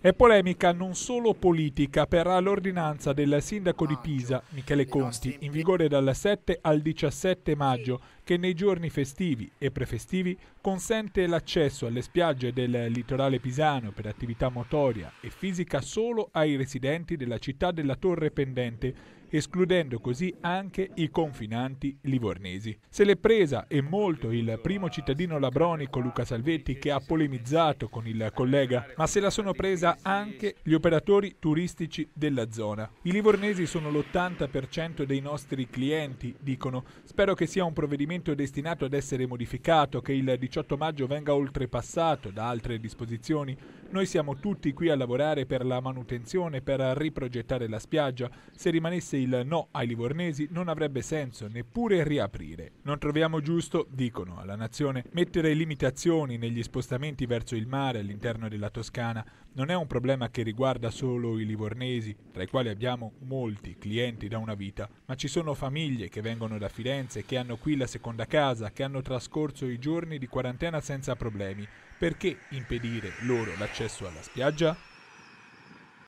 È polemica non solo politica per l'ordinanza del sindaco di Pisa, Michele Conti, in vigore dal 7 al 17 maggio, che nei giorni festivi e prefestivi consente l'accesso alle spiagge del litorale pisano per attività motoria e fisica solo ai residenti della città della Torre Pendente escludendo così anche i confinanti livornesi. Se l'è presa e molto il primo cittadino labronico Luca Salvetti che ha polemizzato con il collega, ma se la sono presa anche gli operatori turistici della zona. I livornesi sono l'80% dei nostri clienti, dicono. Spero che sia un provvedimento destinato ad essere modificato, che il 18 maggio venga oltrepassato da altre disposizioni. Noi siamo tutti qui a lavorare per la manutenzione, per riprogettare la spiaggia. Se rimanesse il no ai livornesi non avrebbe senso neppure riaprire. Non troviamo giusto, dicono alla nazione, mettere limitazioni negli spostamenti verso il mare all'interno della Toscana. Non è un problema che riguarda solo i livornesi, tra i quali abbiamo molti clienti da una vita, ma ci sono famiglie che vengono da Firenze, che hanno qui la seconda casa, che hanno trascorso i giorni di quarantena senza problemi. Perché impedire loro l'accesso? accesso alla spiaggia